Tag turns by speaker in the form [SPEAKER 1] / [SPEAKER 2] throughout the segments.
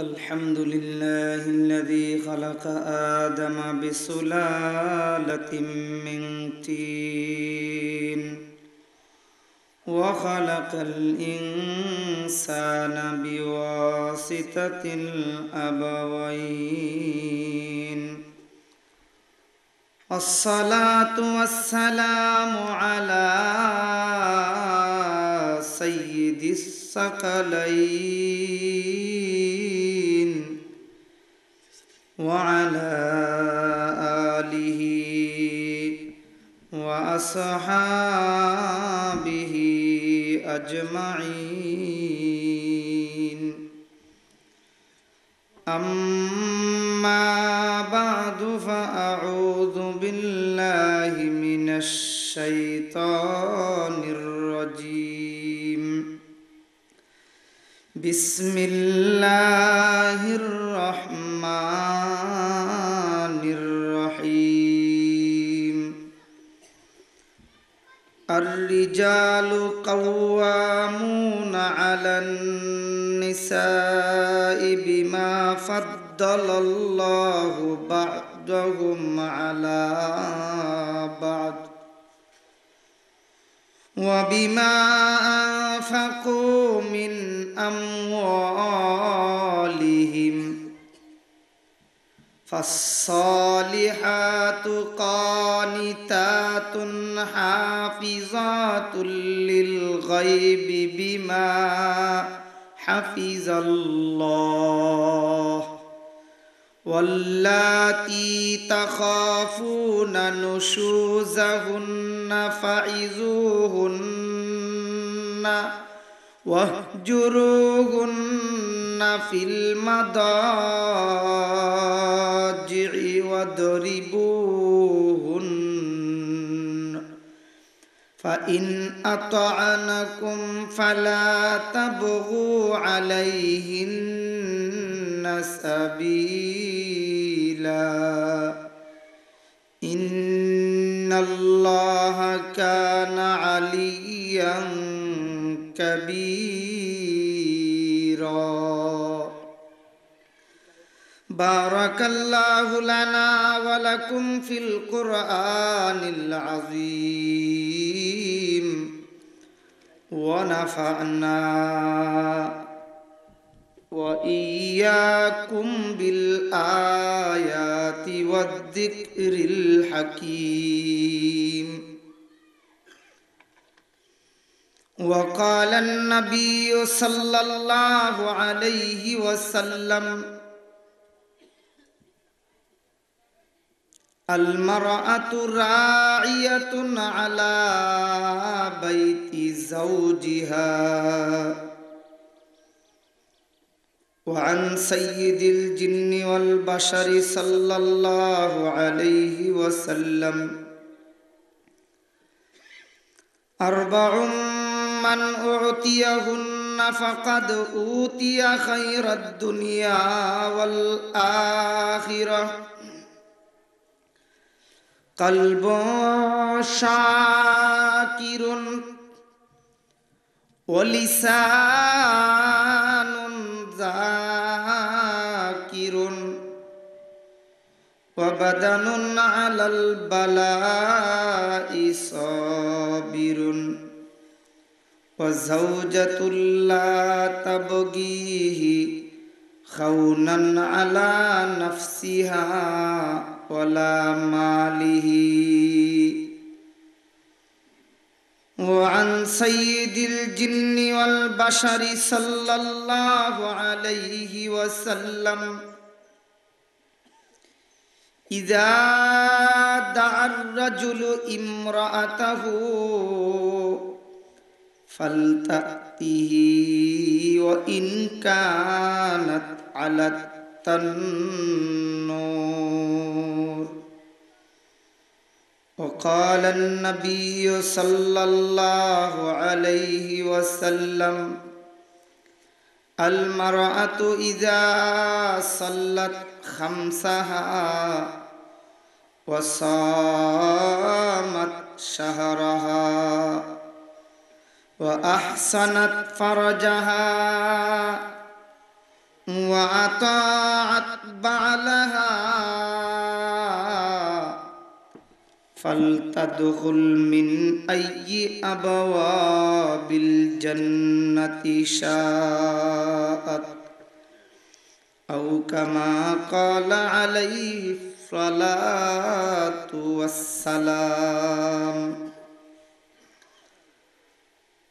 [SPEAKER 1] الحمد لله الذي خلق آدم بسلالة من تين وخلق الإنسان بواسطة الأبوين الصلاة والسلام على سيد الثقلين وعلى آله وأصحابه أجمعين أما بعد فأعوذ بالله من الشيطان الرجيم بسم الله الرحمن الرحمن الرحيم الرجال قوامون على النساء بما فضل الله بعضهم على بعض وبما أنفقوا من أموال فالصالحات قانتات حافظات للغيب بما حفظ الله واللاتي تخافون نشوزهن فعزوهن واهجروهن في المضاجع واضربوهن فإن أطعنكم فلا تبغوا عليهن سبيلا إن الله كان عليا كبيرا بارك الله لنا ولكم في القرآن العظيم ونفعنا وإياكم بالآيات والذكر الحكيم وقال النبي صلى الله عليه وسلم المرأة راعية على بيت زوجها وعن سيد الجن والبشر صلى الله عليه وسلم أربع من أعطيهن فقد أوتي خير الدنيا والآخرة قلب شاكر ولسان ذاكر وبدن على البلاء صابر وزوجة لا تبغيه خونا على نفسها ولا ماله وعن سيد الجن والبشر صلى الله عليه وسلم إذا دعا الرجل امرأته فلتأته وإن كانت على التنور وقال النبي صلى الله عليه وسلم المرأة إذا صلت خمسها وصامت شهرها وأحسنت فرجها وأطاعت بعلها فلتدخل من أي أبواب الجنة شاءت أو كما قال عليه الصلاة والسلام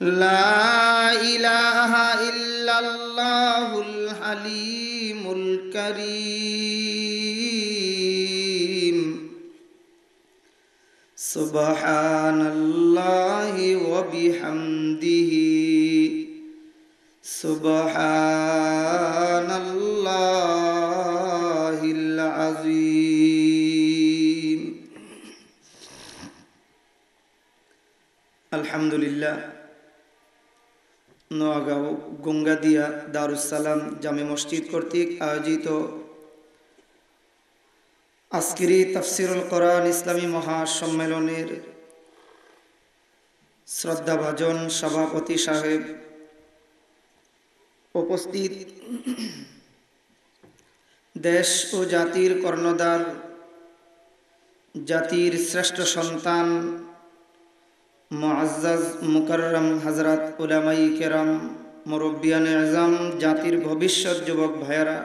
[SPEAKER 1] لا إله إلا الله الحليم الكريم سبحان الله وبحمده سبحان الله العظيم الحمد لله নোয়াগাঁও গঙ্গাদিয়া দারুসালাম জামে মসজিদ কর্তৃক আয়োজিত আজকের তাফসিরুল কোরআন ইসলামী মহাসম্মেলনের শ্রদ্ধাভাজন সভাপতি সাহেব উপস্থিত দেশ ও জাতির কর্ণদার জাতির শ্রেষ্ঠ সন্তান মোয়াজ মুকরম হজরত উলামাই কেরাম মুরব্বিয়ান আজম জাতির ভবিষ্যৎ যুবক ভাইয়েরা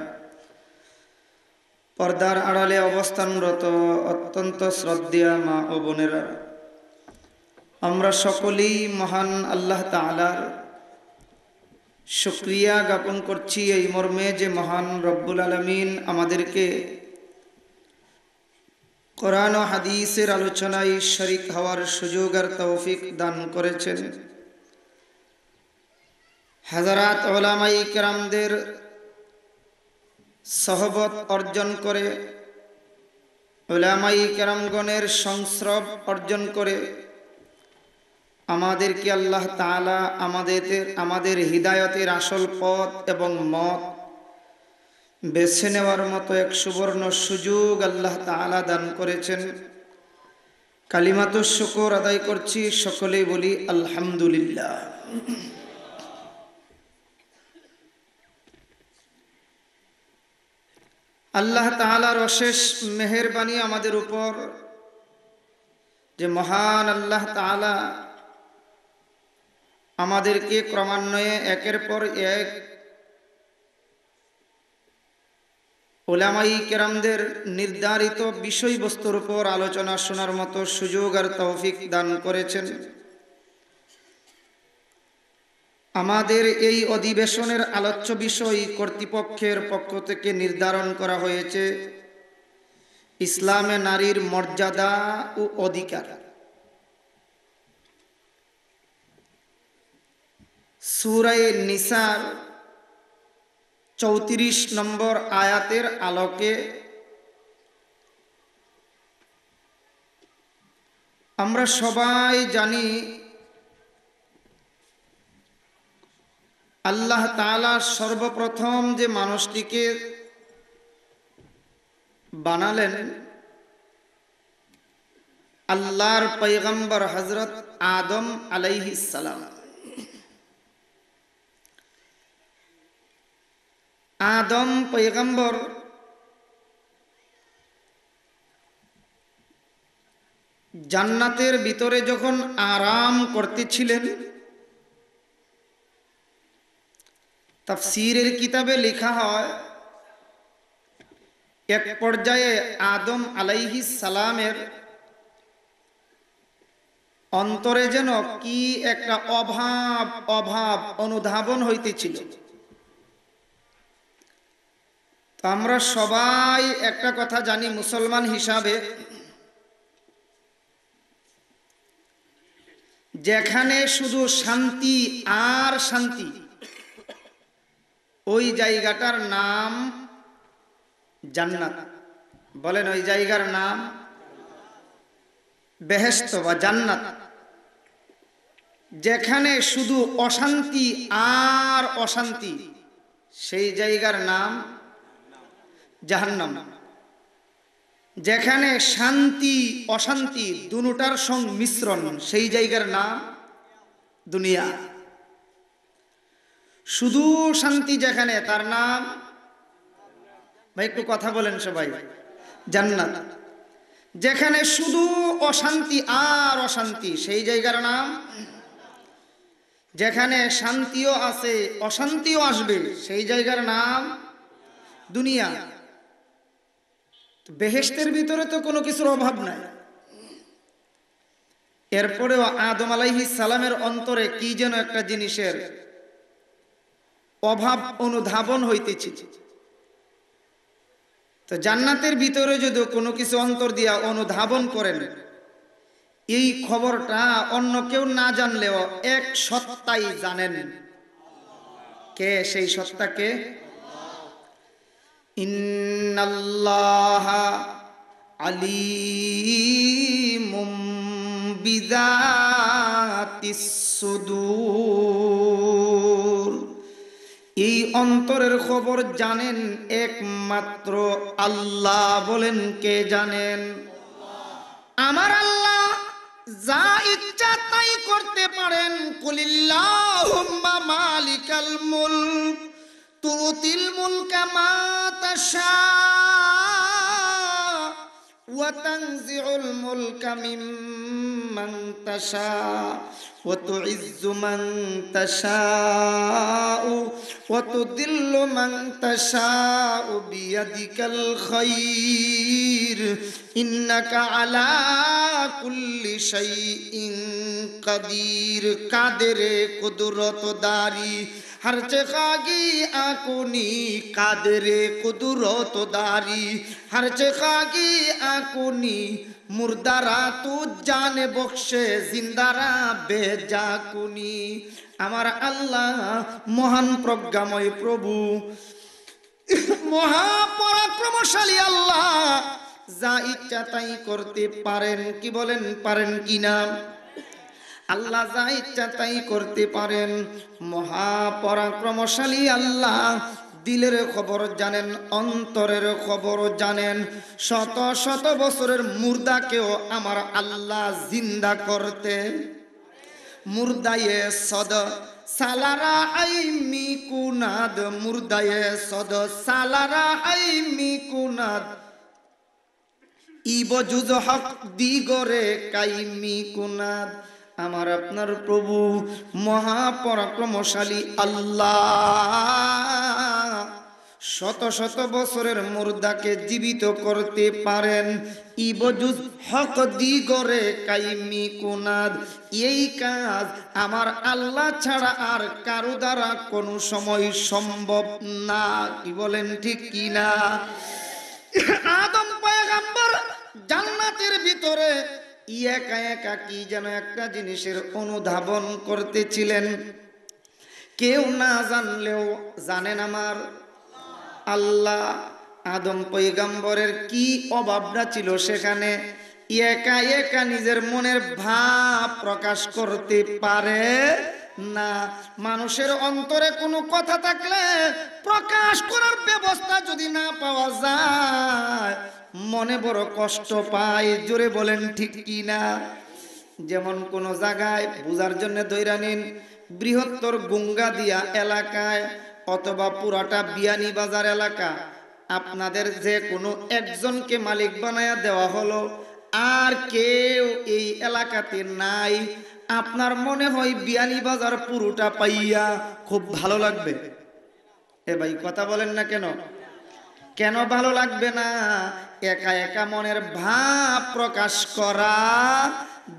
[SPEAKER 1] পর্দার আড়ালে অবস্থানরত অত্যন্ত শ্রদ্ধা মা ও বোনেরা আমরা সকলেই মহান আল্লাহ তালার শুক্রিয়া জ্ঞাপন করছি এই মর্মে যে মহান রব্বুল আলমিন আমাদেরকে কোরআন ও হাদিসের আলোচনায় শরিক হওয়ার সুযোগ আর তৌফিক দান করেছেন হাজারাত ওলামাই কেরামদের সহবত অর্জন করে ওলামাই কেরামগণের সংস্রব অর্জন করে আমাদেরকে আল্লাহ তালা আমাদের আমাদের হৃদায়তের আসল পথ এবং মত বেছে নেওয়ার মতো এক সুবর্ণ সুযোগ আল্লাহ তালা দান করেছেন কালিমাত শুকর আদায় করছি সকলেই বলি আলহামদুলিল্লাহ আল্লাহ তালার অশেষ মেহরবানি আমাদের উপর যে মহান আল্লাহ তালা আমাদেরকে ক্রমান্বয়ে একের পর এক ওলামাই কেরামদের নির্ধারিত বিষয়বস্তুর উপর আলোচনা শোনার মতো সুযোগ আর তৌফিক দান করেছেন আমাদের এই অধিবেশনের আলোচ্য বিষয় কর্তৃপক্ষের পক্ষ থেকে নির্ধারণ করা হয়েছে ইসলামে নারীর মর্যাদা ও অধিকার সুরায় নিসার চৌত্রিশ নম্বর আয়াতের আলোকে আমরা সবাই জানি আল্লাহ তালা সর্বপ্রথম যে মানুষটিকে বানালেন আল্লাহর পৈগম্বর হজরত আদম আলাইহিসাল্লাম আদম পৈগম্বর জান্নাতের ভিতরে যখন আরাম করতেছিলেন তাফসিরের কিতাবে লেখা হয় এক পর্যায়ে আদম আলাইহি সালামের অন্তরে যেন কি একটা অভাব অভাব অনুধাবন হইতেছিল তো আমরা সবাই একটা কথা জানি মুসলমান হিসাবে যেখানে শুধু শান্তি আর শান্তি ওই জায়গাটার নাম জান্নাত বলেন ওই জায়গার নাম বেহেস্ত বা জান্নাত যেখানে শুধু অশান্তি আর অশান্তি সেই জায়গার নাম জাহান্নাম যেখানে শান্তি অশান্তি দুটার মিশ্রণ সেই জায়গার নাম দুনিয়া শুধু শান্তি যেখানে তার নাম ভাই একটু কথা বলেন সবাই জান্নাত যেখানে শুধু অশান্তি আর অশান্তি সেই জায়গার নাম যেখানে শান্তিও আছে অশান্তিও আসবে সেই জায়গার নাম দুনিয়া বেহেস্তের ভিতরে তো কোনো কিছুর অভাব নাই এরপরেও আদম আলাইহি সালামের অন্তরে কি যেন একটা জিনিসের অভাব অনুধাবন হইতেছে তো জান্নাতের ভিতরে যদি কোনো কিছু অন্তর দিয়া অনুধাবন করেন এই খবরটা অন্য কেউ না জানলেও এক সত্তাই জানেন কে সেই সত্তাকে আল্লাহ আলী বিদাতিস সুদূর এই অন্তরের খবর জানেন একমাত্র আল্লাহ বলেন কে জানেন আমার আল্লাহ যা ইচ্ছা তাই করতে পারেন কুলিল্লাহুম্মা মালিকাল মুলক তুতিল মুলকা মা তাশা وتنزع الملك ممن تشاء وتعز من تشاء وتذل من تشاء بيدك الخير إنك على كل شيء قدير قادر قدرت داري হারচে খাগি আকুনি কাদেরে কুদুরত দারি হারচে খাগি আকুনি মুরদারা তু জানে বক্সে জিন্দারা বেজাকুনি আমার আল্লাহ মহান প্রজ্ঞাময় প্রভু মহাপরাক্রমশালী আল্লাহ যা ইচ্ছা তাই করতে পারেন কি বলেন পারেন কি না আল্লাহ যা ইচ্ছা তাই করতে পারেন মহাপরাক্রমশালী আল্লাহ দিলের খবর জানেন অন্তরের খবর জানেন শত শত বছরের মুর্দাকেও আমার আল্লাহ জিন্দা করতে মুর্দায়ে সদ সালারা আই কুনাদ মুর্দায়ে সদ সালারা আই কুনাদ ইবজুজ হক দিগরে কাইমি কুনাদ আমার আপনার প্রভু মহাপরাক্রমশালী আল্লাহ শত শত বছরের মুর্দাকে জীবিত করতে পারেন ইবজুদ হক দিগরে কাইমি কুনাদ এই কাজ আমার আল্লাহ ছাড়া আর কারো দ্বারা কোনো সময় সম্ভব না কি বলেন ঠিক কি না আদম পয়গাম্বর জান্নাতের ভিতরে একা একা কি যেন একটা জিনিসের অনুধাবন করতেছিলেন কেউ না জানলেও জানেন আমার আল্লাহ আদম পৈগম্বরের কি অভাবটা ছিল সেখানে একা একা নিজের মনের ভাব প্রকাশ করতে পারে না মানুষের অন্তরে কোনো কথা থাকলে প্রকাশ করার ব্যবস্থা যদি না পাওয়া যায় মনে বড় কষ্ট পায় জোরে বলেন ঠিক কি না যেমন কোন জায়গায় বুঝার জন্য দৈরা নিন বৃহত্তর গঙ্গা দিয়া এলাকায় অথবা পুরাটা বিয়ানি বাজার এলাকা আপনাদের যে কোনো একজনকে মালিক বানায়া দেওয়া হলো আর কেউ এই এলাকাতে নাই আপনার মনে হয় বিয়ানি বাজার পুরোটা পাইয়া খুব ভালো লাগবে এ ভাই কথা বলেন না কেন কেন ভালো লাগবে না একা একা মনের ভাব প্রকাশ করা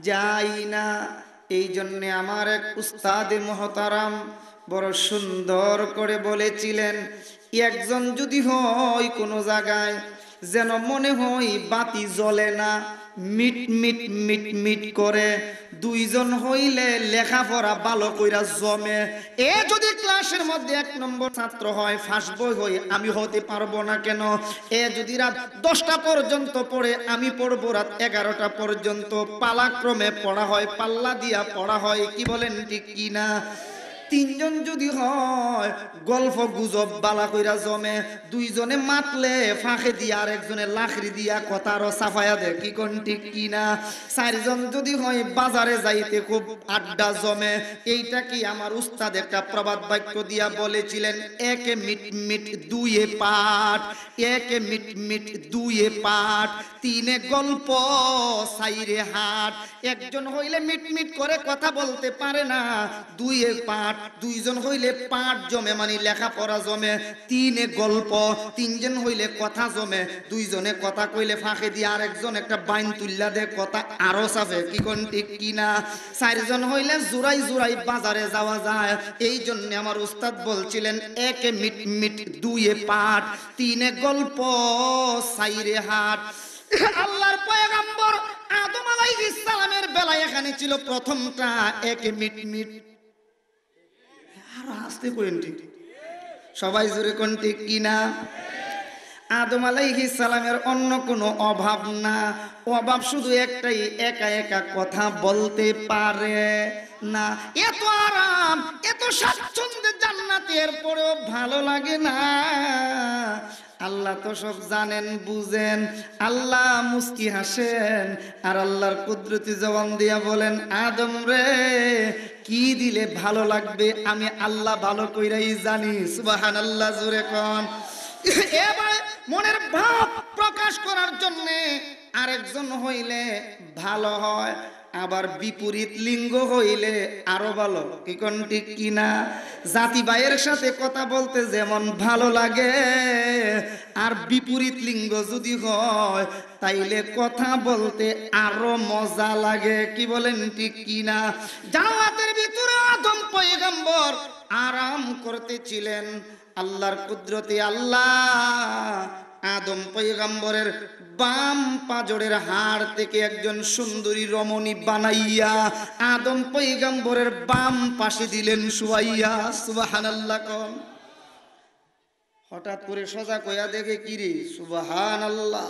[SPEAKER 1] যায় না এই জন্যে আমার এক উস্তাদে মহতারাম বড় সুন্দর করে বলেছিলেন একজন যদি হয় কোনো জায়গায় যেন মনে হয় বাতি জ্বলে না মিট মিট মিট মিট করে দুইজন হইলে লেখাপড়া ভালো কইরা জমে এ যদি ক্লাসের মধ্যে এক নম্বর ছাত্র হয় ফার্স্ট বই হই আমি হতে পারবো না কেন এ যদি রাত দশটা পর্যন্ত পড়ে আমি পড়বো রাত এগারোটা পর্যন্ত পালাক্রমে পড়া হয় পাল্লা দিয়া পড়া হয় কি বলেন ঠিক কি না তিনজন যদি হয় গল্প গুজব বালা কইরা জমে দুইজনে মাতলে ফাঁকে দিয়া আর একজনে লাখড়ি দিয়া কথারও সাফায়া দে কি কোন ঠিক কিনা চারজন যদি হয় বাজারে যাইতে খুব আড্ডা জমে এইটা কি আমার উস্তাদ একটা প্রবাদ বাক্য দিয়া বলেছিলেন একে মিট মিট দুয়ে পাঠ একে মিট মিট দুয়ে পাঠ তিনে গল্প সাইরে হাট একজন হইলে মিট মিট করে কথা বলতে পারে না দুয়ে পাঠ দুইজন হইলে পাঁচ জমে মানে লেখা পড়া জমে তিনে গল্প তিনজন হইলে কথা জমে দুইজনে কথা কইলে ফাঁকে দিয়ে আরেকজন একটা বাইন তুল্লা দে কথা আরো চাপে কি কোন ঠিক কি না চারজন হইলে জোড়াই জোড়াই বাজারে যাওয়া যায় এই জন্য আমার উস্তাদ বলছিলেন একে মিট মিট দুয়ে পাঠ তিনে গল্প সাইরে হাট আল্লাহর পয়গাম্বর আদম আলাইহিস সালামের বেলায় এখানে ছিল প্রথমটা একে মিট মিট আরো হাসতে করেন ঠিক সবাই জোরে কোন ঠিক না আদম আলাইহি সালামের অন্য কোনো অভাব না অভাব শুধু একটাই একা একা কথা বলতে পারে না এত আরাম এত স্বাচ্ছন্দ্যে জান্নাতের পরেও ভালো লাগে না আল্লাহ তো সব জানেন বুঝেন আল্লাহ মুস্কি হাসেন আর আল্লাহর কুদরতি জবান দিয়া বলেন আদম রে কি দিলে ভালো লাগবে আমি আল্লাহ ভালো কইরাই জানি সুবাহান আল্লাহ জুরে কন এবার মনের ভাব প্রকাশ করার জন্যে আরেকজন হইলে ভালো হয় আবার বিপরীত লিঙ্গ হইলে আরো ভালো কি কোন ঠিক কিনা জাতি ভাইয়ের সাথে কথা বলতে যেমন ভালো লাগে আর বিপরীত লিঙ্গ যদি হয় তাইলে কথা বলতে আরো মজা লাগে কি বলেন ঠিক কিনা জাওয়াতের ভিতরে আদম পয়গম্বর আরাম করতেছিলেন আল্লাহর কুদরতে আল্লাহ আদম পয়গম্বরের বাম পাজরের হাড় থেকে একজন সুন্দরী রমণী বানাইয়া আদম পৈগম্বরের বাম পাশে দিলেন সুয়াইয়া আল্লাহ কম হঠাৎ করে সজা কয়া দেখে কিরে সুবাহান আল্লাহ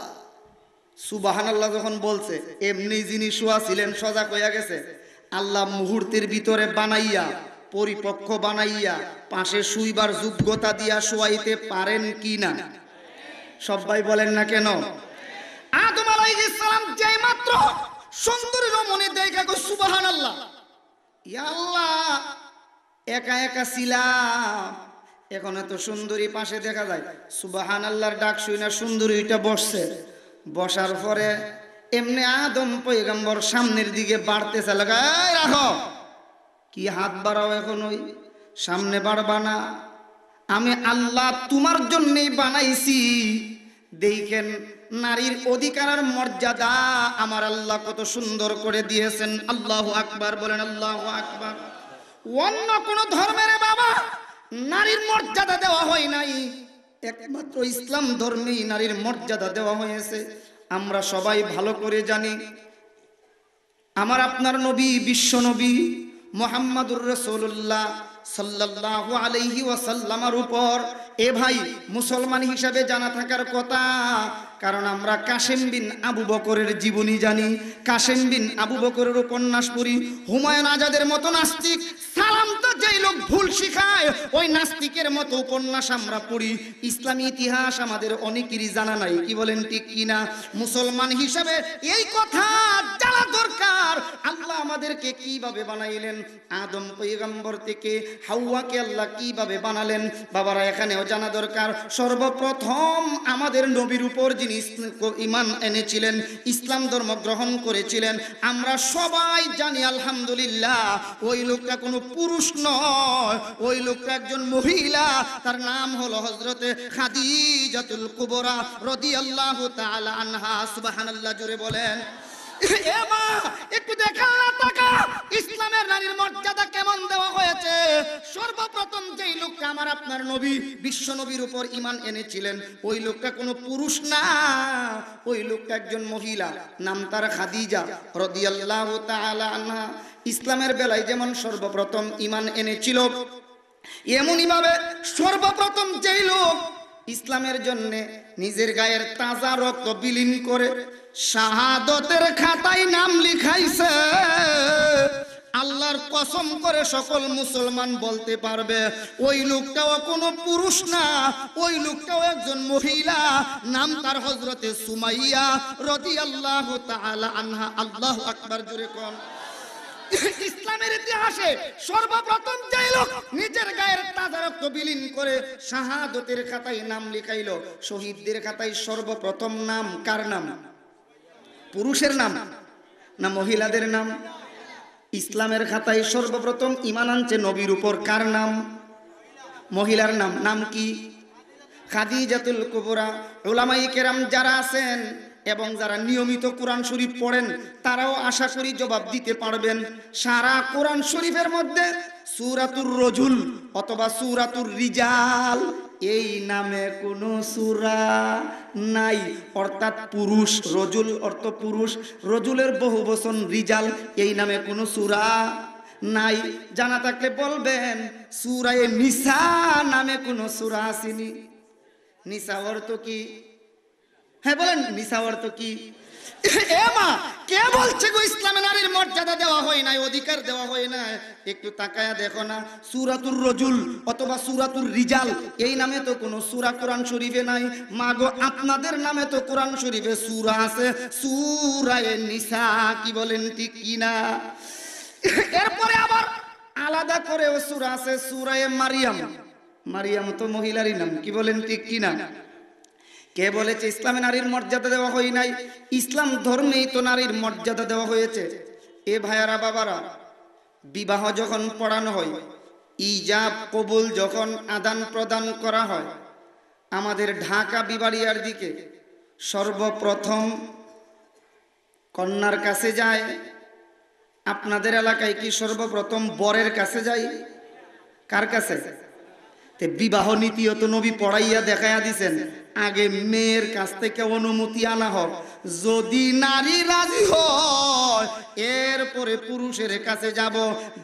[SPEAKER 1] সুবাহান আল্লাহ যখন বলছে এমনি যিনি শুয়া ছিলেন সজা কয়া গেছে আল্লাহ মুহূর্তের ভিতরে বানাইয়া পরিপক্ক বানাইয়া পাশে শুইবার যোগ্যতা দিয়া শুয়াইতে পারেন কি না সবাই বলেন না কেন আদম আলাইহিস সালাম যেই মাত্র সুন্দরী রমণী দেখা গো সুবহানাল্লাহ ইয়া আল্লাহ একা একা ছিলাম এখন এত সুন্দরী পাশে দেখা যায় সুবাহান আল্লাহর ডাক শুই না সুন্দরীটা বসছে বসার পরে এমনি আদম পৈগম্বর সামনের দিকে বাড়তে চালাকায় রাখো কি হাত বাড়াও এখন ওই সামনে বাড়বা না আমি আল্লাহ তোমার জন্যেই বানাইছি দেখেন নারীর অধিকার আর মর্যাদা আমার আল্লাহ কত সুন্দর করে দিয়েছেন আল্লাহ আকবার বলেন আল্লাহ আকবার অন্য কোন ধর্মের বাবা নারীর মর্যাদা দেওয়া হয় নাই একমাত্র ইসলাম ধর্মেই নারীর মর্যাদা দেওয়া হয়েছে আমরা সবাই ভালো করে জানি আমার আপনার নবী বিশ্ব নবী মোহাম্মদুর রসুল্লাহ সাল্লাহ আলহি ওয়াসাল্লামার উপর এ ভাই মুসলমান হিসাবে জানা থাকার কথা কারণ আমরা কাশেম বিন আবু বকরের জীবনী জানি কাশেম বিন আবু বকরের উপন্যাস পড়ি হুমায়ুন আজাদের মতো নাস্তিক সালাম তো যেই লোক ভুল শিখায় ওই নাস্তিকের মতো উপন্যাস আমরা পড়ি ইসলামী ইতিহাস আমাদের অনেকেরই জানা নাই কি বলেন ঠিক কিনা মুসলমান হিসাবে এই কথা জানা দরকার আল্লাহ আমাদেরকে কিভাবে বানাইলেন আদম পৈগম্বর থেকে হাওয়াকে আল্লাহ কিভাবে বানালেন বাবারা এখানেও জানা দরকার সর্বপ্রথম আমাদের নবীর উপর যিনি তিনি ইমান এনেছিলেন ইসলাম ধর্ম গ্রহণ করেছিলেন আমরা সবাই জানি আলহামদুলিল্লাহ ওই লোকটা কোনো পুরুষ নয় ওই লোকটা একজন মহিলা তার নাম হলো হজরতে খাদিজাতুল কুবরা রদি আল্লাহ তালা আনহা সুবাহান আল্লাহ জুড়ে বলেন একটু ইসলামের নারীর মর্যাদা কেমন দেওয়া হয়েছে সর্বপ্রথম যেই আমার আপনার নবী উপর ইমান এনেছিলেন ওই লোকটা কোনো পুরুষ না ওই লোকটা একজন ইসলামের বেলায় যেমন সর্বপ্রথম ইমান এনেছিল ভাবে সর্বপ্রথম যেই লোক ইসলামের জন্যে নিজের গায়ের তাজা রক্ত বিলীন করে শাহাদতের খাতায় নাম লিখাইছে আল্লাহর কসম করে সকল মুসলমান বলতে পারবে ওই লোকটাও কোনো পুরুষ না ওই লোকটাও একজন মহিলা নাম তার হজরতে সুমাইয়া রতি আল্লাহ আনহা আল্লাহ আকবর জুড়ে কন ইসলামের ইতিহাসে সর্বপ্রথম যে লোক নিজের গায়ের তাজা রক্ত বিলীন করে শাহাদতের খাতায় নাম লিখাইল শহীদদের খাতায় সর্বপ্রথম নাম কার নাম পুরুষের নাম না মহিলাদের নাম ইসলামের খাতায় সর্বপ্রথম ইমান আনছে নবীর উপর কার নাম মহিলার নাম নাম কি খাদিজাতুল কুবরা ওলামাই কেরাম যারা আছেন এবং যারা নিয়মিত কোরআন শরীফ পড়েন তারাও আশা করি জবাব দিতে পারবেন সারা কোরআন শরীফের মধ্যে সুরাতুর রজুল অথবা সুরাতুর রিজাল এই নামে কোনো সুরা নাই অর্থাৎ পুরুষ রজুল অর্থ পুরুষ রজুলের বহু বচন রিজাল এই নামে কোনো সুরা নাই জানা থাকলে বলবেন সুরায় নিসা নামে কোনো সুরা আসিনি নিসা অর্থ কি হ্যাঁ বলেন মিসা তো কি এ মা কে বলছে গো ইসলামে নারীর মর্যাদা দেওয়া হয় নাই অধিকার দেওয়া হয় না একটু তাকায়া দেখো না সুরাতুর রজুল অথবা সুরাতুর রিজাল এই নামে তো কোনো সুরা কোরআন শরীফে নাই মা গো আপনাদের নামে তো কোরআন শরীফে সুরা আছে সুরায় নিসা কি বলেন ঠিক না এরপরে আবার আলাদা করে ও সুরা আছে সুরায় মারিয়াম মারিয়াম তো মহিলারই নাম কি বলেন ঠিক না কে বলেছে ইসলামে নারীর মর্যাদা দেওয়া হয় নাই ইসলাম ধর্মেই তো নারীর মর্যাদা দেওয়া হয়েছে এ ভাইয়ারা বাবারা বিবাহ যখন পড়ানো হয় ইজাব কবুল যখন আদান প্রদান করা হয় আমাদের ঢাকা বিবাড়িয়ার দিকে সর্বপ্রথম কন্যার কাছে যায় আপনাদের এলাকায় কি সর্বপ্রথম বরের কাছে যাই কার কাছে বিবাহ নীতিও তো নবী পড়াইয়া দেখাইয়া দিছেন আগে মেয়ের কাছ থেকে অনুমতি আনা হোক যদি নারী রাজি হয় এরপরে পুরুষের কাছে যাব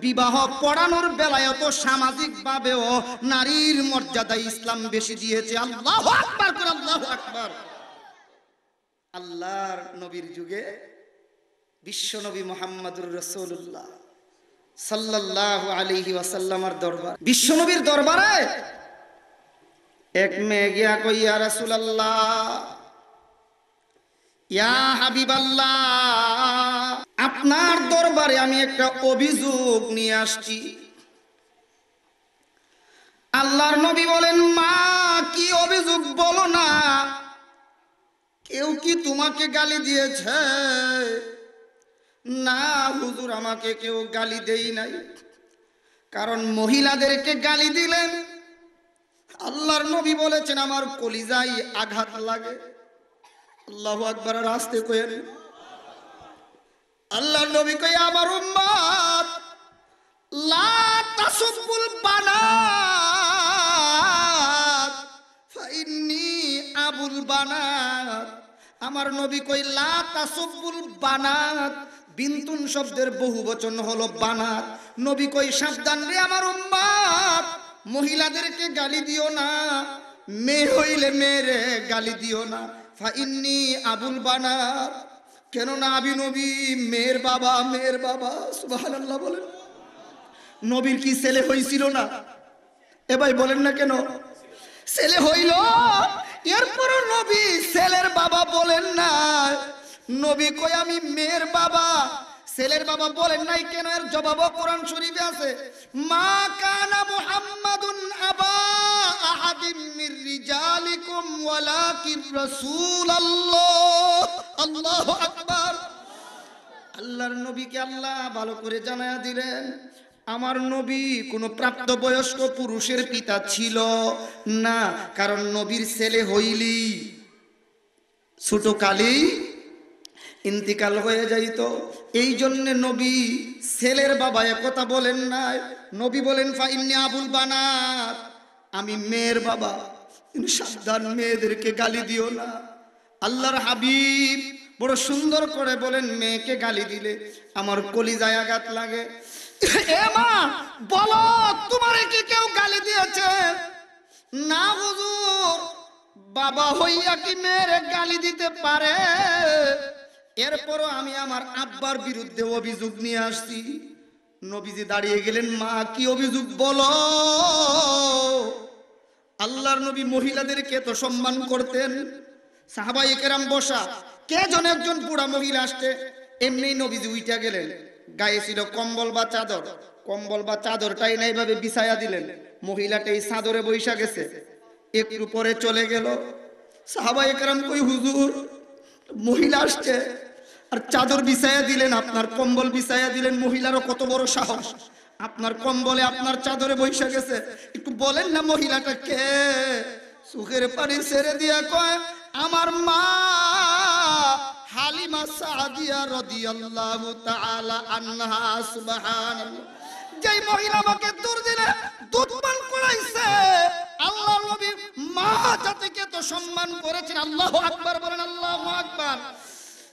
[SPEAKER 1] বিবাহ পড়ানোর বেলায় তো সামাজিক ভাবেও নারীর মর্যাদা ইসলাম বেশি দিয়েছে আল্লাহ আকবার করে আল্লাহ আকবার আল্লাহর নবীর যুগে বিশ্বনবী মোহাম্মদুর রসুল্লাহ সাল্লাহ আলহি ওয়াসাল্লামার দরবার বিশ্বনবীর দরবারে এক মেয়ে গিয়া কইয়া আল্লাহ ইয়া হাবিবাল্লাহ আপনার দরবারে আমি একটা অভিযোগ নিয়ে আসছি আল্লাহর নবী বলেন মা কি অভিযোগ বলো না কেউ কি তোমাকে গালি দিয়েছে না হুজুর আমাকে কেউ গালি দেই নাই কারণ মহিলাদেরকে গালি দিলেন আল্লাহর নবী বলেছেন আমার কলিজাই আঘাত লাগে আল্লাহ আকবর রাস্তে কোয়েন আল্লাহর নবী কই আমার উম্মত লা তাসুবুল বানাত ফাইন্নি আবুল বানাত আমার নবী কই লা তাসুবুল বানাত বিন্তুন শব্দের বহু বচন হলো বানাত নবী কই সাবধান রে আমার উম্মত মহিলাদেরকে গালি দিও না মেয়ে হইলে মেয়েরে গালি দিও না ফাইনি আবুল বানার না আবি নবী মেয়ের বাবা মেয়ের বাবা সুবাহ বলেন নবীর কি ছেলে হয়েছিল না এবাই বলেন না কেন ছেলে হইল এরপর নবী ছেলের বাবা বলেন না নবী কই আমি মেয়ের বাবা ছেলের বাবা বলেন নাই কেন এর জবাবও কোরআন শরীফে আছে মা কানা মুহাম্মাদুন আবা আহাদিম মির রিজালিকুম ওয়ালাকিন রাসূলুল্লাহ আল্লাহু আকবার আল্লাহর নবীকে আল্লাহ ভালো করে জানায়া দিলেন আমার নবী কোনো প্রাপ্তবয়স্ক পুরুষের পিতা ছিল না কারণ নবীর ছেলে হইলি ছোট কালেই ইন্তিকাল হয়ে যাইত এই জন্যে নবী ছেলের বাবা একথা বলেন নাই নবী বলেন ফাইন্নি আবুল বানার আমি মেয়ের বাবা সাবধান মেয়েদেরকে গালি দিও না আল্লাহর হাবিব বড় সুন্দর করে বলেন মেয়েকে গালি দিলে আমার কলিজায় আঘাত লাগে এ মা বলো তোমারে কি কেউ গালি দিয়েছে না হুজুর বাবা হইয়া কি মেয়ের গালি দিতে পারে এরপরও আমি আমার আব্বার বিরুদ্ধে অভিযোগ নিয়ে আসছি নবীজি দাঁড়িয়ে গেলেন মা কি অভিযোগ বলো আল্লাহর নবী মহিলাদেরকে তো সম্মান করতেন সাহাবাই কেরাম বসা কে জন একজন পুরা মহিলা আসছে এমনি নবীজি উইটা গেলেন গায়ে ছিল কম্বল বা চাদর কম্বল বা চাদরটাই না এইভাবে বিছায়া দিলেন মহিলাটা এই চাদরে বৈশা গেছে একটু পরে চলে গেল সাহাবাই কেরাম কই হুজুর মহিলা আসছে আর চাদর বিছায়া দিলেন আপনার কম্বল বিছায়া দিলেন মহিলারও কত বড় সাহস আপনার কম্বলে আপনার চাদরে বৈশা গেছে একটু বলেন না মহিলাটা কে সুখের পানি ছেড়ে দিয়া কয় আমার মা হালিমা সাদিয়া রাদিয়াল্লাহু তাআলা আনহা সুবহানাল্লাহ যেই মহিলা আমাকে দূর দিলে দুধ পান করাইছে আল্লাহ নবী মা জাতিকে তো সম্মান করেছেন আল্লাহ আকবার বলেন আল্লাহ আকবার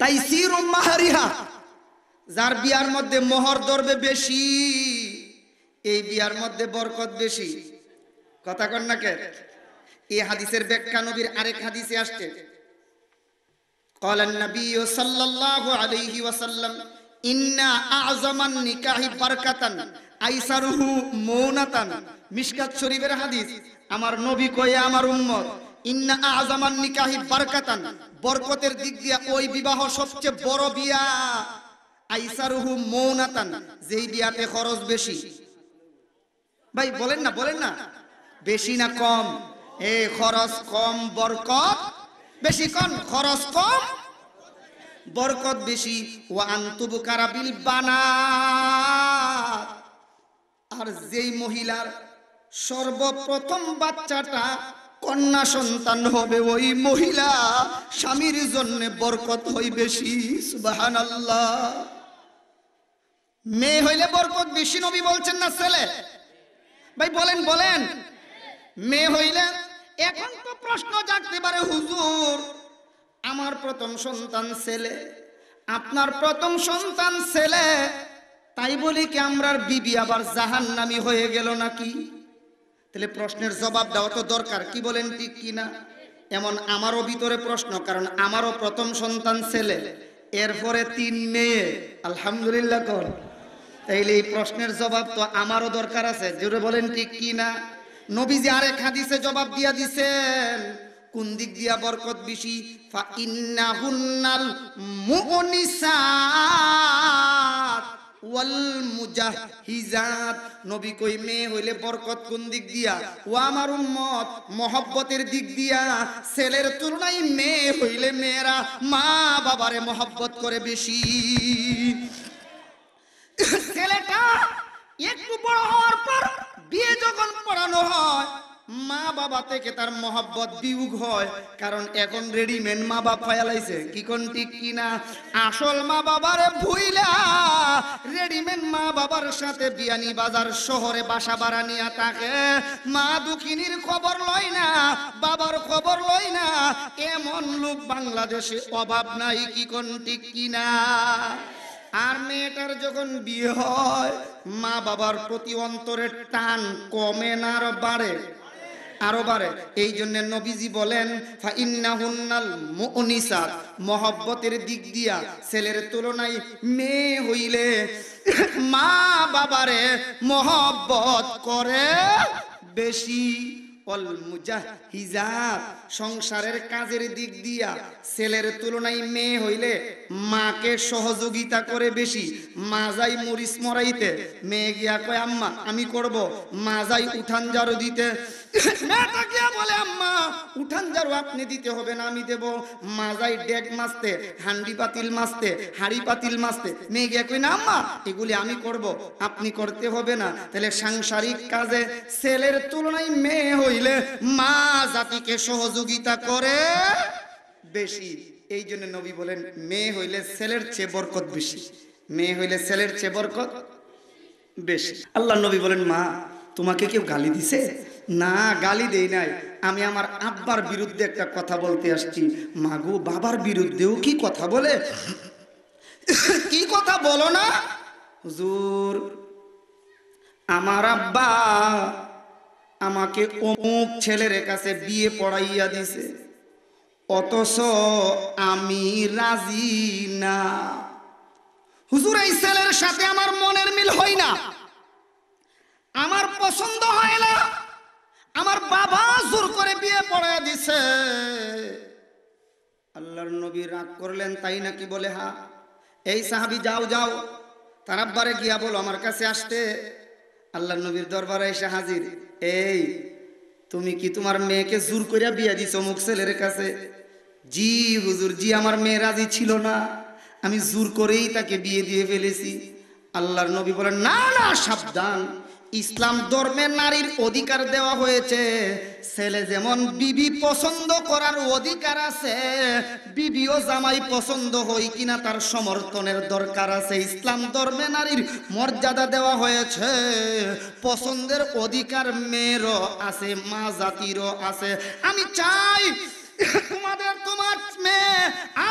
[SPEAKER 1] তাই সিরম মাহারিহা যার বিয়ার মধ্যে মোহর ধরবে বেশি এই বিয়ার মধ্যে বরকত বেশি কথা কন্যাকে এই হাদিসের ব্যাখ্যা নবীর আরেক হাদিসে আসছে قال النبي صلى الله عليه وسلم ان اعظم النكاح بركه আইসারুহু মৌনাতান মিশকাত শরীফের হাদিস আমার নবী কয়ে আমার উম্মত ইন্না আজামান নিকাহি বারকাতান বরকতের দিক দিয়া ওই বিবাহ সবচেয়ে বড় বিয়া আইসারুহু মৌনাতান যেই বিয়াতে খরচ বেশি ভাই বলেন না বলেন না বেশি না কম এ খরচ কম বরকত বেশি কম খরচ কম বরকত বেশি ও আন্তুবু কারাবিল বানা আর যেই মহিলার সর্বপ্রথম বাচ্চাটা কন্যা সন্তান হবে ওই মহিলা স্বামীর জন্য বরকত হই বেশি সুবাহান আল্লাহ মেয়ে হইলে বরকত বেশি নবী বলছেন না ছেলে ভাই বলেন বলেন মেয়ে হইলে এখন তো প্রশ্ন জাগতে পারে হুজুর আমার প্রথম সন্তান ছেলে আপনার প্রথম সন্তান ছেলে তাই বলি কি আমরার বিবি আবার জাহান্নামি হয়ে গেল নাকি তাহলে প্রশ্নের জবাব দেওয়া তো দরকার কি বলেন ঠিক কি না এমন আমারও ভিতরে প্রশ্ন কারণ আমারও প্রথম সন্তান ছেলে এরপরে তিন মেয়ে আলহামদুলিল্লাহ কর তাইলে এই প্রশ্নের জবাব তো আমারও দরকার আছে জোরে বলেন ঠিক কি না নবীজি আরে হাদিসে জবাব দিয়া দিছেন কোন দিক দিয়া বরকত বেশি ফা ইন্নাহুন্নাল মুনিসাত ওয়াল মুজাহিজাত নবী কই মেয়ে হইলে বরকত কোন দিক দিয়া ও আমার উম্মত মহব্বতের দিক দিয়া ছেলের তুলনায় মেয়ে হইলে মেয়েরা মা বাবারে মহব্বত করে বেশি ছেলেটা একটু বড় হওয়ার পর বিয়ে যখন পড়ানো হয় মা বাবা থেকে তার মহাব্বত বিয়োগ হয় কারণ এখন রেডিমেড মা বাপ ফায়ালাইছে কি কোন ঠিক কি না আসল মা বাবার ভুইলা রেডিমেড মা বাবার সাথে বিয়ানি বাজার শহরে বাসা বাড়া নিয়া তাকে মা দুখিনীর খবর লয় না বাবার খবর লয় না এমন লোক বাংলাদেশে অভাব নাই কি কোন ঠিক কি না আর মেয়েটার যখন বিয়ে হয় মা বাবার প্রতি অন্তরের টান কমে না আর বাড়ে আরো বাড়ে এই জন্য নবীজি বলেন ফা ইন্নাহুন্নাল মুনিসাত মহব্বতের দিক দিয়া ছেলের তুলনায় মেয়ে হইলে মা বাবারে মহব্বত করে বেশি অল মুজাহিজাত সংসারের কাজের দিক দিয়া ছেলের তুলনায় মেয়ে হইলে মাকে সহযোগিতা করে বেশি মা যাই মরিচ মরাইতে মেয়ে গিয়া কয় আম্মা আমি করব মা যাই উঠান ঝাড়ু দিতে মেয়েটা গিয়া বলে আম্মা উঠান আপনি দিতে হবে না আমি দেব ডেক হান্ডি পাতিল হাড়ি পাতিল মেয়ে গিয়া কই না আম্মা এগুলি আমি করব আপনি করতে হবে না তাহলে সাংসারিক কাজে ছেলের তুলনায় মেয়ে হইলে মা জাতিকে সহযোগিতা করে বেশি এই জন্য নবী বলেন মেয়ে হইলে ছেলের চেয়ে বরকত বেশি মেয়ে হইলে ছেলের চেয়ে বরকত বেশি আল্লাহ নবী বলেন মা তোমাকে কেউ গালি দিছে না গালি দেই নাই আমি আমার আব্বার বিরুদ্ধে একটা কথা বলতে আসছি মাগু বাবার বিরুদ্ধেও কি কথা বলে কি কথা বলো না হুজুর আমার আব্বা আমাকে অমুক ছেলের কাছে বিয়ে পড়াইয়া দিছে অতস আমি রাজি না হুজুর এই ছেলের সাথে আমার মনের মিল হয় না আমার পছন্দ হয় না আমার বাবা জোর করে বিয়ে পড়ে দিছে আল্লাহর নবী রাগ করলেন তাই নাকি বলে হা এই সাহাবি যাও যাও তার আব্বারে গিয়া বলো আমার কাছে আসতে আল্লাহ নবীর দরবারে এসে হাজির এই তুমি কি তোমার মেয়েকে জোর করিয়া বিয়ে দিছ মুখ ছেলের কাছে জি হুজুর জি আমার মেয়ে রাজি ছিল না আমি জোর করেই তাকে বিয়ে দিয়ে ফেলেছি আল্লাহর নবী বলেন না না সাবধান ইসলাম ধর্মে নারীর অধিকার দেওয়া হয়েছে ছেলে যেমন বিবি পছন্দ করার অধিকার আছে বিবিও জামাই পছন্দ হই কিনা তার সমর্থনের দরকার আছে ইসলাম ধর্মে নারীর মর্যাদা দেওয়া হয়েছে পছন্দের অধিকার মেয়েরও আছে মা জাতিরও আছে আমি চাই তোমাদের তোমার মেয়ে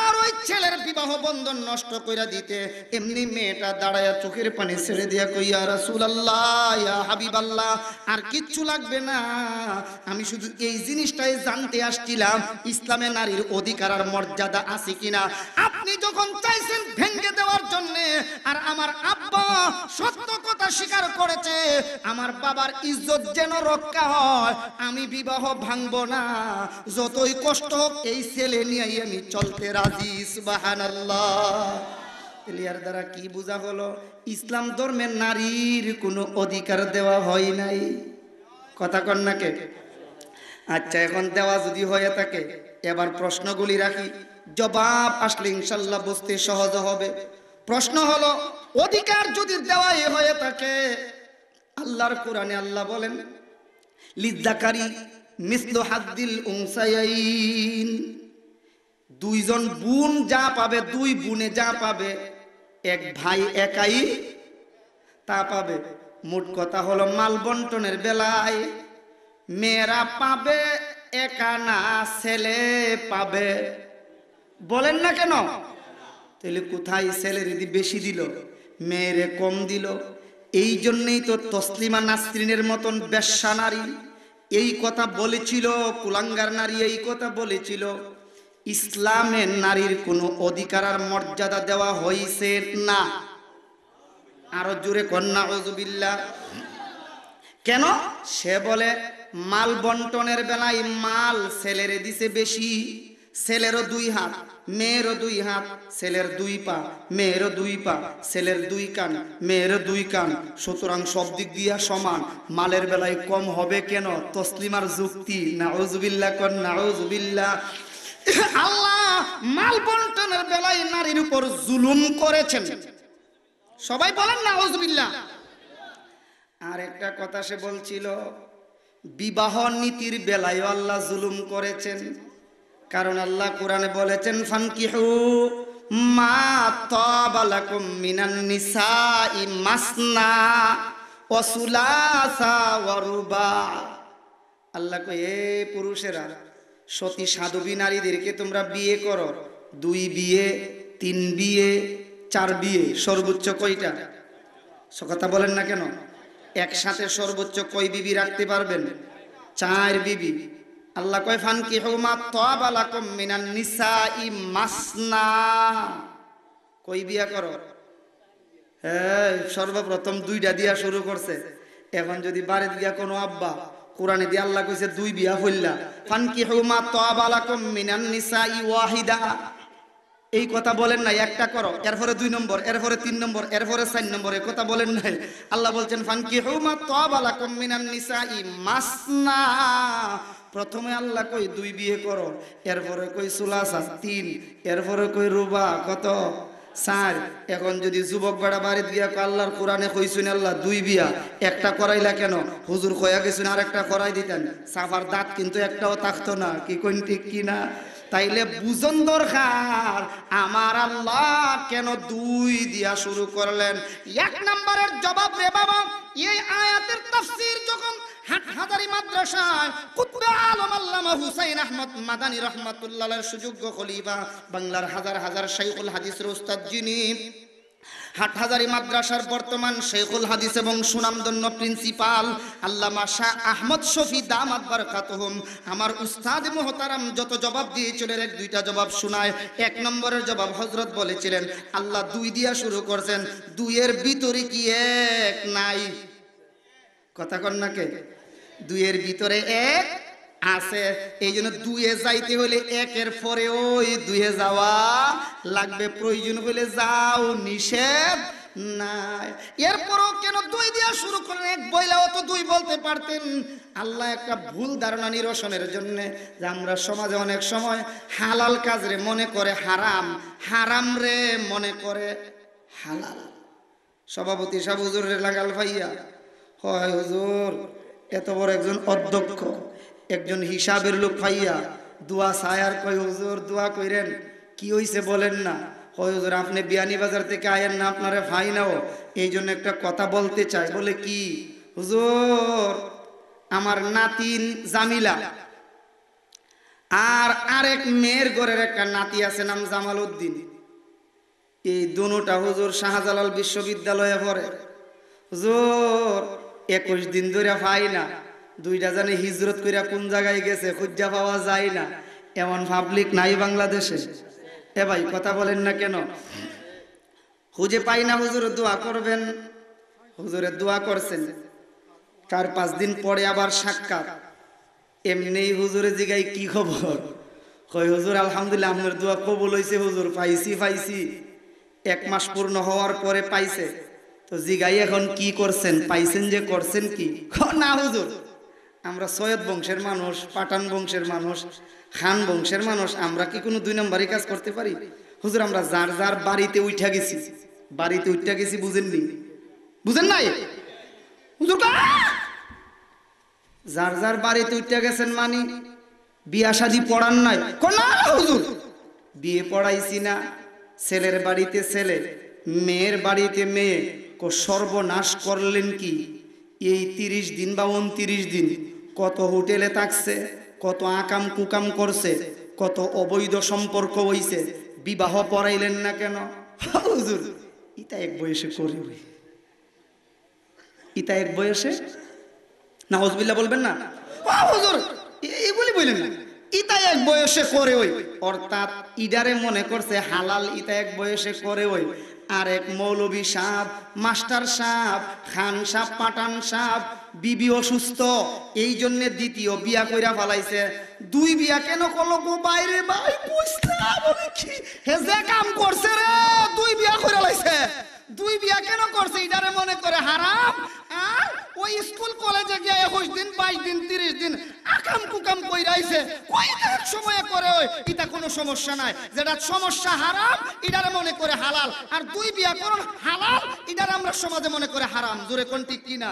[SPEAKER 1] আর ওই ছেলের বিবাহ বন্ধন নষ্ট কইরা দিতে এমনি মেয়েটা দাঁড়ায় চোখের পানি ছেড়ে দিয়া কইয়া রাসুল আল্লাহ আল্লাহ আর কিচ্ছু লাগবে না আমি শুধু এই জিনিসটাই জানতে আসছিলাম ইসলামে নারীর অধিকার আর মর্যাদা আছে কিনা আপনি যখন চাইছেন ভেঙ্গে দেওয়ার জন্য আর আমার আব্বা সত্য কথা স্বীকার করেছে আমার বাবার ইজ্জত যেন রক্ষা হয় আমি বিবাহ ভাঙবো না যতই কষ্ট কষ্ট হোক এই ছেলে নিয়ে আমি চলতে রাজি ইসবাহান দ্বারা কি বোঝা হলো ইসলাম ধর্মের নারীর কোনো অধিকার দেওয়া হয় নাই কথা কন্যাকে আচ্ছা এখন দেওয়া যদি হয়ে থাকে এবার প্রশ্নগুলি রাখি জবাব আসলে ইনশাল্লাহ বুঝতে সহজ হবে প্রশ্ন হলো অধিকার যদি দেওয়াই হয়ে থাকে আল্লাহর কোরআনে আল্লাহ বলেন লিজ্জাকারী মিসল হাদ্দিল উংসাইন দুইজন বোন যা পাবে দুই বোনে যা পাবে এক ভাই একাই তা পাবে মোট কথা হলো মাল বন্টনের বেলায় মেয়েরা পাবে একা না ছেলে পাবে বলেন না কেন তাহলে কোথায় ছেলে যদি বেশি দিল মেয়েরে কম দিল এই জন্যেই তো তসলিমা নাস্তিনের মতন বেশা নারী এই কথা বলেছিল কুলাঙ্গার নারী এই কথা বলেছিল ইসলামে নারীর কোনো অধিকার আর মর্যাদা দেওয়া হয়েছে না আরো জোরে কন্যা অজুবিল্লা কেন সে বলে মাল বন্টনের বেলায় মাল ছেলেরে দিছে বেশি ছেলেরও দুই হাত মেয়েরও দুই হাত ছেলের দুই পা মেয়েরও দুই পা ছেলের দুই কান মেয়েরও দুই কান সুতরাং সব দিক দিয়া সমান মালের বেলায় কম হবে কেন তসলিমার যুক্তি নাউজুবিল্লা কন নাউজুবিল্লা আল্লাহ মাল বন্টনের বেলায় নারীর উপর জুলুম করেছেন সবাই বলেন নাউজুবিল্লা আর একটা কথা সে বলছিল বিবাহ নীতির বেলায় আল্লাহ জুলুম করেছেন কারণ আল্লাহ কোরআনে বলেছেন ফানকিহু মা তাবালাকুম মিনান নিসাই মাসনা ওয়া সুলাসা ওয়া রুবা আল্লাহ কয় এ পুরুষেরা সতী সাধবী নারীদেরকে তোমরা বিয়ে করো দুই বিয়ে তিন বিয়ে চার বিয়ে সর্বোচ্চ কয়টা কথা বলেন না কেন একসাথে সর্বোচ্চ কয় বিবি রাখতে পারবেন চার বিবি আল্লাহ কয় ফান কি হৌমা তালাকুম মিনান নিসাই ই মাসনা কই বিয়া করো হ্যাঁ সর্বপ্রথম দুইটা দিয়া শুরু করছে এখন যদি বারে দিয়া কোনো আব্বা কোরআনে দিয়ে আল্লাহ কইছে দুই বিয়া হইলা ফান কি হৌমা তালাকুম মিনান নিসাই ই ওয়াহিদা এই কথা বলেন নাই একটা করো এরপরে দুই নম্বর এরপরে তিন নম্বর এরপরে চার নম্বর এই কথা বলেন নাই আল্লাহ বলছেন ফানকি হৌমা তবালা কমিনান নিসাই মাসনা প্রথমে আল্লাহ কই দুই বিয়ে করো এরপরে কই সুলাসা তিন এরপরে কই রুবা কত স্যার এখন যদি যুবক বেড়া দিয়া গিয়া আল্লাহর কোরআনে কইসুন আল্লাহ দুই বিয়া একটা করাইলা কেন হুজুর কয়া গেছেন আর একটা করাই দিতেন সাফার দাঁত কিন্তু একটাও থাকতো না কি কোন ঠিক কি না তাইলে বুঝন দরকার আমার আল্লাহ কেন দুই দিয়া শুরু করলেন এক নম্বরের জবাব রে বাবা এই আয়াতের তাফসির যখন হাটহাজারি মাদ্রাসায় কুতুবে আলম আল্লামা হুসাইন আহমদ মাদানী রহমাতুল্লাহ সুযোগ্য খলিফা বাংলার হাজার হাজার শাইখুল হাদিসের উস্তাদ যিনি হাটহাজারি মাদ্রাসার বর্তমান শেখুল হাদিস এবং সুনামদন্য প্রিন্সিপাল আল্লামা শাহ আহমদ শফি দাম আকবর কাতহম আমার উস্তাদ মোহতারাম যত জবাব দিয়েছিলেন এক দুইটা জবাব শোনায় এক নম্বরের জবাব হজরত বলেছিলেন আল্লাহ দুই দিয়া শুরু করছেন দুইয়ের ভিতরে কি এক নাই কথা কন্যাকে দুইয়ের ভিতরে এক আছে এই জন্য দুয়ে যাইতে হলে একের পরে ওই দুয়ে যাওয়া লাগবে প্রয়োজন হলে যাও নিষেধ নাই এরপরও কেন শুরু এক বইলাও তো দুই বলতে পারতেন আল্লাহ একটা ভুল ধারণা নিরসনের জন্য আমরা সমাজে অনেক সময় হালাল কাজ রে মনে করে হারাম হারাম রে মনে করে হালাল সভাপতি সাহেব রে লাগাল ভাইয়া হয় হুজুর এত বড় একজন অধ্যক্ষ একজন হিসাবের লোক পাইয়া দোয়া সায়ার কয় হুজুর দোয়া কইরেন কি হইছে বলেন না হয় হুজুর আপনি বিয়ানীবাজার থেকে আয়েন না আপনারে আপনারা নাও এই জন্য একটা কথা বলতে চাই বলে কি হুজুর আমার নাতিন জামিলা আর আরেক মেয়ের ঘরের একটা নাতি আছে নাম জামাল উদ্দিন এই দুটা হুজুর শাহজালাল বিশ্ববিদ্যালয়ে পড়ে হুজুর একুশ দিন ধরে পাই না দুইটা জানে হিজরত করিয়া কোন জায়গায় গেছে খুঁজা পাওয়া যায় না এমন পাবলিক নাই বাংলাদেশে এ ভাই কথা বলেন না কেন খুঁজে পাই না হুজুর দোয়া করবেন হুজুরে দোয়া করছেন চার পাঁচ দিন পরে আবার সাক্ষাৎ এমনি হুজুরে জিগাই কি খবর কই হুজুর আলহামদুলিল্লাহ আপনার দোয়া কবুল হয়েছে হুজুর পাইছি পাইছি এক মাস পূর্ণ হওয়ার পরে পাইছে তো জিগাই এখন কি করছেন পাইছেন যে করছেন কি না হুজুর আমরা সৈয়দ বংশের মানুষ পাঠান বংশের মানুষ খান বংশের মানুষ আমরা কি কোনো দুই নম্বরই কাজ করতে পারি হুজুর আমরা যার যার বাড়িতে উঠা গেছি বাড়িতে উঠা গেছি বুঝেননি বুঝেন নাই হুজুর যার যার বাড়িতে উঠা গেছেন মানি বিয়া শাদি পড়ান নাই হুজুর বিয়ে পড়াইছি না ছেলের বাড়িতে ছেলে মেয়ের বাড়িতে মেয়ে সর্বনাশ করলেন কি এই তিরিশ দিন বা উনত্রিশ দিন কত হোটেলে থাকছে কত আকাম কুকাম করছে কত অবৈধ সম্পর্ক হইছে বিবাহ পড়াইলেন না কেন হুজুর ইতা এক বয়সে করি ইতা এক বয়সে না হজবিল্লা বলবেন না হুজুর এগুলি বললেন না ইতা এক বয়সে করে ওই অর্থাৎ ইডারে মনে করছে হালাল ইতা এক বয়সে করে ওই আর এক মৌলবী সাপ মাস্টার সাপ খান সাপ পাটান সাপ বিবি অসুস্থ এই জন্যে দ্বিতীয় বিয়া কইরা ফালাইছে দুই বিয়া কেন কলো গো বাইরে ভাই বুঝলাম কি হে যে কাম করছে রে দুই বিয়া কইরা লাইছে দুই বিয়া কেন করছে ইদারে মনে করে হারাম আর ওই স্কুল কলেজে গিয়ে একুশ দিন বাইশ দিন তিরিশ দিন আকাম কুকাম কইরাইছে কই এক সময়ে করে ওই এটা কোনো সমস্যা নাই যেটা সমস্যা হারাম ইদারে মনে করে হালাল আর দুই বিয়া করুন হালাল ইদারে আমরা সমাজে মনে করে হারাম জোরে কোন ঠিক কিনা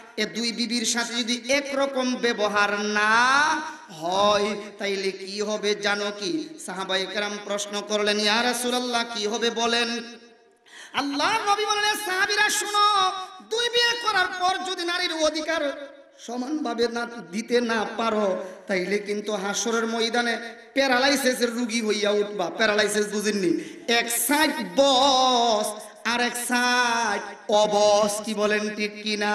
[SPEAKER 1] এ দুই বিবির সাথে যদি একরকম ব্যবহার না হয় তাইলে কি হবে জানো কি সাহাবাই কেরাম প্রশ্ন করলেন ইয়া রাসূলুল্লাহ কি হবে বলেন আল্লাহ নবী বলেন সাহাবীরা শোনো দুই বিয়ে করার পর যদি নারীর অধিকার সমানভাবে না দিতে না পারো তাইলে কিন্তু হাসরের ময়দানে প্যারালাইসিসের রুগী হইয়া উঠবা প্যারালাইসিস বুঝেননি এক সাইড বস আরেক সাইড অবস কি বলেন ঠিক কিনা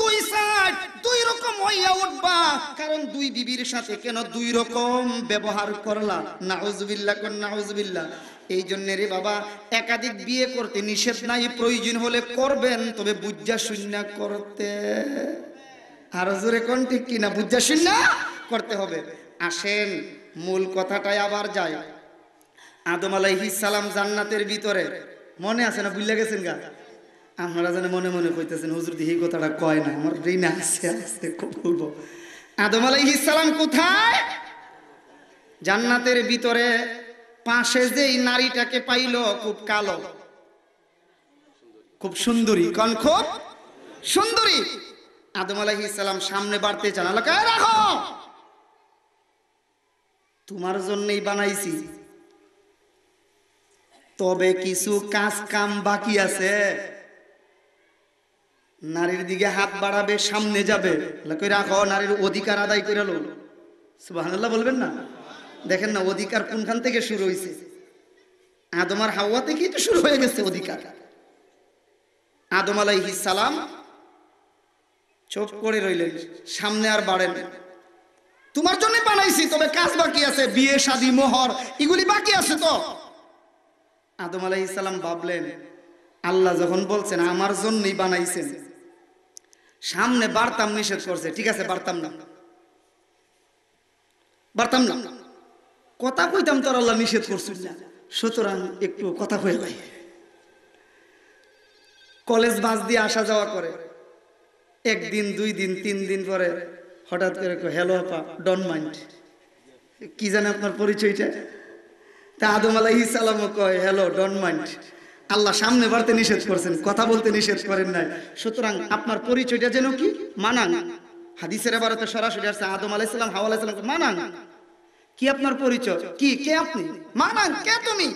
[SPEAKER 1] দুই সাইড দুই রকম হইয়া উঠবা কারণ দুই বিবির সাথে কেন দুই রকম ব্যবহার করলা নাউজবিল্লা কর নাউজবিল্লা এই জন্যে রে বাবা একাধিক বিয়ে করতে নিষেধ নাই প্রয়োজন হলে করবেন তবে বুজ্জা শূন্য করতে আর জোরে কোন ঠিক কিনা বুজ্জা শূন্য করতে হবে আসেন মূল কথাটাই আবার যায় আদম আলাইহিস সালাম জান্নাতের ভিতরে মনে আছে না বুঝলে গেছেন গা আপনারা যেন মনে মনে কইতেছেন হুজুর দিহি কথাটা কয় না আমার ঋণ আছে আছে বলবো আদম আলাইহিস সালাম কোথায় জান্নাতের ভিতরে পাশে যেই নারীটাকে পাইল খুব কালো খুব সুন্দরী কন খুব সুন্দরী আদম আলাইহিস সালাম সামনে বাড়তে চান রাখো তোমার জন্যই বানাইছি তবে কিছু কাজ কাম বাকি আছে নারীর দিকে হাত বাড়াবে সামনে যাবে রাখো নারীর অধিকার আদায় করে লো সুবাহ বলবেন না দেখেন না অধিকার কোনখান থেকে শুরু হয়েছে আদমার হাওয়া থেকেই তো শুরু হয়ে গেছে অধিকার আদম আলাইহি সালাম চোখ করে রইলেন সামনে আর বাড়েন তোমার জন্য বানাইছি তবে কাজ বাকি আছে বিয়ে শাদী মোহর এগুলি বাকি আছে তো আদম আলাই ইসালাম ভাবলেন আল্লাহ যখন বলছেন আমার জন্যই বানাইছেন সামনে বাড়তাম নিষেধ করছে ঠিক আছে বাড়তাম না বাড়তাম না কথা কইতাম তোর আল্লাহ নিষেধ করছে সুতরাং একটু কথা কয়ে ভাই কলেজ বাস দিয়ে আসা যাওয়া করে একদিন দুই দিন তিন দিন পরে হঠাৎ করে হ্যালো আপা ডন মাইন্ড কি জানে আপনার পরিচয়টা তা আদম আলাহি সালামও কয় হ্যালো ডন মাইন্ড আল্লাহ সামনে বাড়তে নিষেধ করছেন কথা বলতে নিষেধ করেন নাই সুতরাং আপনার পরিচয়টা যেন কি মানান হাদিসের তো সরাসরি আসছে আদম সালাম হাওয়া সালাম মানান কি আপনার পরিচয় কি কে আপনি মানান কে তুমি